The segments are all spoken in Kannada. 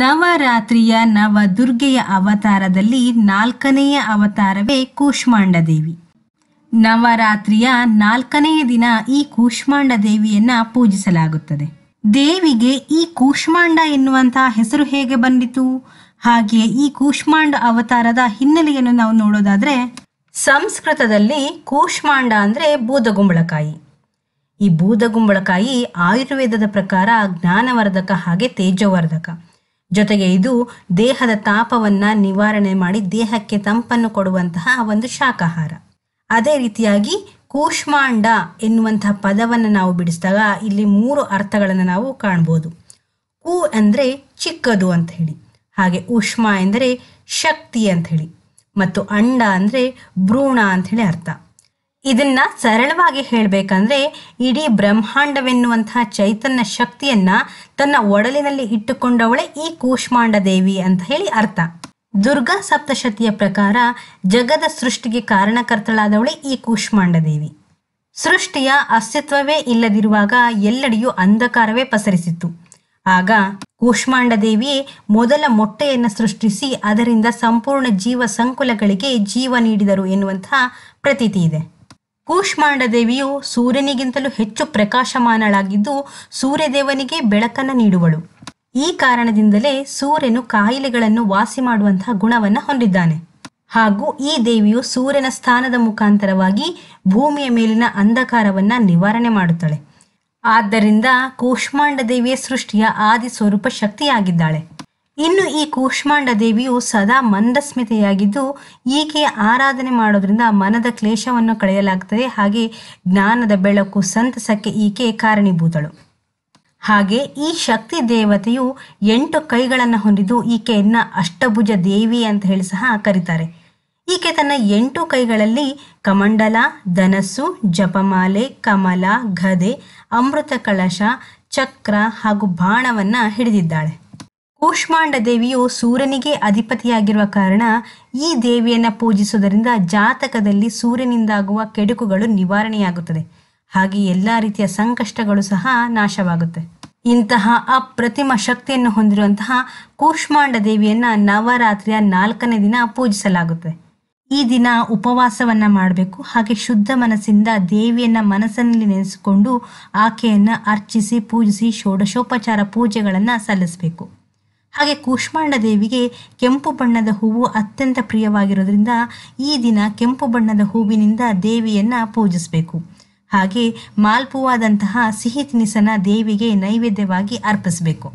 ನವರಾತ್ರಿಯ ನವ ದುರ್ಗೆಯ ಅವತಾರದಲ್ಲಿ ನಾಲ್ಕನೆಯ ಅವತಾರವೇ ಕೂಷ್ಮಾಂಡ ದೇವಿ ನವರಾತ್ರಿಯ ನಾಲ್ಕನೆಯ ದಿನ ಈ ಕೂಷ್ಮಾಂಡ ದೇವಿಯನ್ನ ಪೂಜಿಸಲಾಗುತ್ತದೆ ದೇವಿಗೆ ಈ ಕೂಷ್ಮಾಂಡ ಎನ್ನುವಂತಹ ಹೆಸರು ಹೇಗೆ ಬಂದಿತು ಹಾಗೆ ಈ ಕೂಷ್ಮಾಂಡ ಅವತಾರದ ಹಿನ್ನೆಲೆಯನ್ನು ನಾವು ನೋಡೋದಾದ್ರೆ ಸಂಸ್ಕೃತದಲ್ಲಿ ಕೂಷ್ಮಾಂಡ ಅಂದ್ರೆ ಬೂದಗುಂಬಳಕಾಯಿ ಈ ಬೂದಗುಂಬಳಕಾಯಿ ಆಯುರ್ವೇದದ ಪ್ರಕಾರ ಜ್ಞಾನವರ್ಧಕ ಹಾಗೆ ತೇಜವರ್ಧಕ ಜೊತೆಗೆ ಇದು ದೇಹದ ತಾಪವನ್ನ ನಿವಾರಣೆ ಮಾಡಿ ದೇಹಕ್ಕೆ ತಂಪನ್ನು ಕೊಡುವಂತಹ ಒಂದು ಶಾಖಾಹಾರ ಅದೇ ರೀತಿಯಾಗಿ ಕೂಷ್ಮಾಂಡ ಎನ್ನುವಂತಹ ಪದವನ್ನು ನಾವು ಬಿಡಿಸಿದಾಗ ಇಲ್ಲಿ ಮೂರು ಅರ್ಥಗಳನ್ನು ನಾವು ಕಾಣ್ಬೋದು ಕೂ ಅಂದರೆ ಚಿಕ್ಕದು ಅಂತ ಹೇಳಿ ಹಾಗೆ ಉಷ್ಮಾ ಎಂದರೆ ಶಕ್ತಿ ಅಂತ ಹೇಳಿ ಮತ್ತು ಅಂಡ ಅಂದರೆ ಭ್ರೂಣ ಹೇಳಿ ಅರ್ಥ ಇದನ್ನ ಸರಳವಾಗಿ ಹೇಳಬೇಕಂದ್ರೆ ಇಡೀ ಬ್ರಹ್ಮಾಂಡವೆನ್ನುವಂತಹ ಚೈತನ್ಯ ಶಕ್ತಿಯನ್ನ ತನ್ನ ಒಡಲಿನಲ್ಲಿ ಇಟ್ಟುಕೊಂಡವಳೆ ಈ ಕೂಷ್ಮಾಂಡ ದೇವಿ ಅಂತ ಹೇಳಿ ಅರ್ಥ ದುರ್ಗಾ ಸಪ್ತಶತಿಯ ಪ್ರಕಾರ ಜಗದ ಸೃಷ್ಟಿಗೆ ಕಾರಣಕರ್ತಳಾದವಳೆ ಈ ಕೂಷ್ಮಾಂಡ ದೇವಿ ಸೃಷ್ಟಿಯ ಅಸ್ತಿತ್ವವೇ ಇಲ್ಲದಿರುವಾಗ ಎಲ್ಲೆಡೆಯೂ ಅಂಧಕಾರವೇ ಪಸರಿಸಿತ್ತು ಆಗ ಕೂಷ್ಮಾಂಡ ದೇವಿ ಮೊದಲ ಮೊಟ್ಟೆಯನ್ನು ಸೃಷ್ಟಿಸಿ ಅದರಿಂದ ಸಂಪೂರ್ಣ ಜೀವ ಸಂಕುಲಗಳಿಗೆ ಜೀವ ನೀಡಿದರು ಎನ್ನುವಂತಹ ಪ್ರತೀತಿ ಇದೆ ಕೂಷ್ಮಾಂಡ ದೇವಿಯು ಸೂರ್ಯನಿಗಿಂತಲೂ ಹೆಚ್ಚು ಪ್ರಕಾಶಮಾನಳಾಗಿದ್ದು ಸೂರ್ಯದೇವನಿಗೆ ಬೆಳಕನ್ನು ನೀಡುವಳು ಈ ಕಾರಣದಿಂದಲೇ ಸೂರ್ಯನು ಕಾಯಿಲೆಗಳನ್ನು ವಾಸಿ ಮಾಡುವಂತಹ ಗುಣವನ್ನು ಹೊಂದಿದ್ದಾನೆ ಹಾಗೂ ಈ ದೇವಿಯು ಸೂರ್ಯನ ಸ್ಥಾನದ ಮುಖಾಂತರವಾಗಿ ಭೂಮಿಯ ಮೇಲಿನ ಅಂಧಕಾರವನ್ನ ನಿವಾರಣೆ ಮಾಡುತ್ತಾಳೆ ಆದ್ದರಿಂದ ಕೂಷ್ಮಾಂಡ ದೇವಿಯ ಸೃಷ್ಟಿಯ ಆದಿ ಸ್ವರೂಪ ಶಕ್ತಿಯಾಗಿದ್ದಾಳೆ ಇನ್ನು ಈ ಕೂಷ್ಮಾಂಡ ದೇವಿಯು ಸದಾ ಮಂದಸ್ಮಿತೆಯಾಗಿದ್ದು ಈಕೆ ಆರಾಧನೆ ಮಾಡೋದ್ರಿಂದ ಮನದ ಕ್ಲೇಶವನ್ನು ಕಳೆಯಲಾಗ್ತದೆ ಹಾಗೆ ಜ್ಞಾನದ ಬೆಳಕು ಸಂತಸಕ್ಕೆ ಈಕೆ ಕಾರಣೀಭೂತಳು ಹಾಗೆ ಈ ಶಕ್ತಿ ದೇವತೆಯು ಎಂಟು ಕೈಗಳನ್ನು ಹೊಂದಿದ್ದು ಈಕೆಯನ್ನ ಅಷ್ಟಭುಜ ದೇವಿ ಅಂತ ಹೇಳಿ ಸಹ ಕರೀತಾರೆ ಈಕೆ ತನ್ನ ಎಂಟು ಕೈಗಳಲ್ಲಿ ಕಮಂಡಲ ಧನಸ್ಸು ಜಪಮಾಲೆ ಕಮಲ ಗದೆ ಅಮೃತ ಕಳಶ ಚಕ್ರ ಹಾಗೂ ಬಾಣವನ್ನು ಹಿಡಿದಿದ್ದಾಳೆ ಕೂಷ್ಮಾಂಡ ದೇವಿಯು ಸೂರ್ಯನಿಗೆ ಅಧಿಪತಿಯಾಗಿರುವ ಕಾರಣ ಈ ದೇವಿಯನ್ನು ಪೂಜಿಸುವುದರಿಂದ ಜಾತಕದಲ್ಲಿ ಸೂರ್ಯನಿಂದಾಗುವ ಕೆಡುಕುಗಳು ನಿವಾರಣೆಯಾಗುತ್ತದೆ ಹಾಗೆ ಎಲ್ಲ ರೀತಿಯ ಸಂಕಷ್ಟಗಳು ಸಹ ನಾಶವಾಗುತ್ತೆ ಇಂತಹ ಅಪ್ರತಿಮ ಶಕ್ತಿಯನ್ನು ಹೊಂದಿರುವಂತಹ ಕೂಷ್ಮಾಂಡ ದೇವಿಯನ್ನು ನವರಾತ್ರಿಯ ನಾಲ್ಕನೇ ದಿನ ಪೂಜಿಸಲಾಗುತ್ತೆ ಈ ದಿನ ಉಪವಾಸವನ್ನ ಮಾಡಬೇಕು ಹಾಗೆ ಶುದ್ಧ ಮನಸ್ಸಿಂದ ದೇವಿಯನ್ನ ಮನಸ್ಸಿನಲ್ಲಿ ನೆನೆಸಿಕೊಂಡು ಆಕೆಯನ್ನು ಅರ್ಚಿಸಿ ಪೂಜಿಸಿ ಷೋಡಶೋಪಚಾರ ಪೂಜೆಗಳನ್ನು ಸಲ್ಲಿಸಬೇಕು ಹಾಗೆ ಕೂಷ್ಮಾಂಡ ದೇವಿಗೆ ಕೆಂಪು ಬಣ್ಣದ ಹೂವು ಅತ್ಯಂತ ಪ್ರಿಯವಾಗಿರೋದ್ರಿಂದ ಈ ದಿನ ಕೆಂಪು ಬಣ್ಣದ ಹೂವಿನಿಂದ ದೇವಿಯನ್ನು ಪೂಜಿಸಬೇಕು ಹಾಗೆ ಮಾಲ್ಪುವಾದಂತಹ ಸಿಹಿ ತಿನಿಸನ ದೇವಿಗೆ ನೈವೇದ್ಯವಾಗಿ ಅರ್ಪಿಸಬೇಕು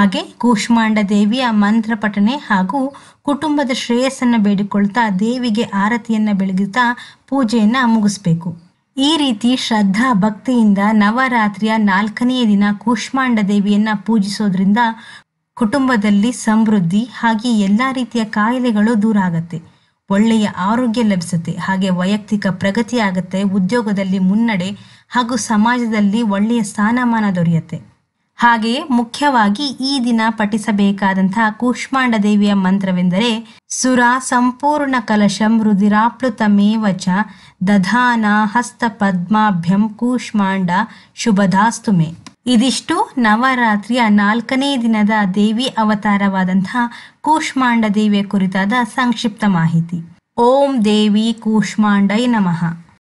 ಹಾಗೆ ಕೂಷ್ಮಾಂಡ ದೇವಿಯ ಮಂತ್ರ ಪಠನೆ ಹಾಗೂ ಕುಟುಂಬದ ಶ್ರೇಯಸ್ಸನ್ನು ಬೇಡಿಕೊಳ್ತಾ ದೇವಿಗೆ ಆರತಿಯನ್ನ ಬೆಳಗುತ್ತಾ ಪೂಜೆಯನ್ನು ಮುಗಿಸ್ಬೇಕು ಈ ರೀತಿ ಶ್ರದ್ಧಾ ಭಕ್ತಿಯಿಂದ ನವರಾತ್ರಿಯ ನಾಲ್ಕನೆಯ ದಿನ ಕೂಷ್ಮಾಂಡ ದೇವಿಯನ್ನ ಪೂಜಿಸೋದ್ರಿಂದ ಕುಟುಂಬದಲ್ಲಿ ಸಮೃದ್ಧಿ ಹಾಗೆ ಎಲ್ಲ ರೀತಿಯ ಕಾಯಿಲೆಗಳು ದೂರ ಆಗತ್ತೆ ಒಳ್ಳೆಯ ಆರೋಗ್ಯ ಲಭಿಸುತ್ತೆ ಹಾಗೆ ವೈಯಕ್ತಿಕ ಪ್ರಗತಿ ಆಗುತ್ತೆ ಉದ್ಯೋಗದಲ್ಲಿ ಮುನ್ನಡೆ ಹಾಗೂ ಸಮಾಜದಲ್ಲಿ ಒಳ್ಳೆಯ ಸ್ಥಾನಮಾನ ದೊರೆಯುತ್ತೆ ಹಾಗೆಯೇ ಮುಖ್ಯವಾಗಿ ಈ ದಿನ ಪಠಿಸಬೇಕಾದಂತಹ ಕೂಷ್ಮಾಂಡ ದೇವಿಯ ಮಂತ್ರವೆಂದರೆ ಸುರ ಸಂಪೂರ್ಣ ಕಲಶಂ ಮೇವಚ ದಧಾನ ಹಸ್ತ ಪದ್ಮಾಭ್ಯಂ ಕೂಷ್ಮಾಂಡ ಶುಭದಾಸ್ತುಮೆ ಇದಿಷ್ಟು ನವರಾತ್ರಿಯ ನಾಲ್ಕನೇ ದಿನದ ದೇವಿ ಅವತಾರವಾದಂತಹ ಕೂಷ್ಮಾಂಡ ದೇವಿಯ ಕುರಿತಾದ ಸಂಕ್ಷಿಪ್ತ ಮಾಹಿತಿ ಓಂ ದೇವಿ ಕೂಷ್ಮಾಂಡೈ ನಮಃ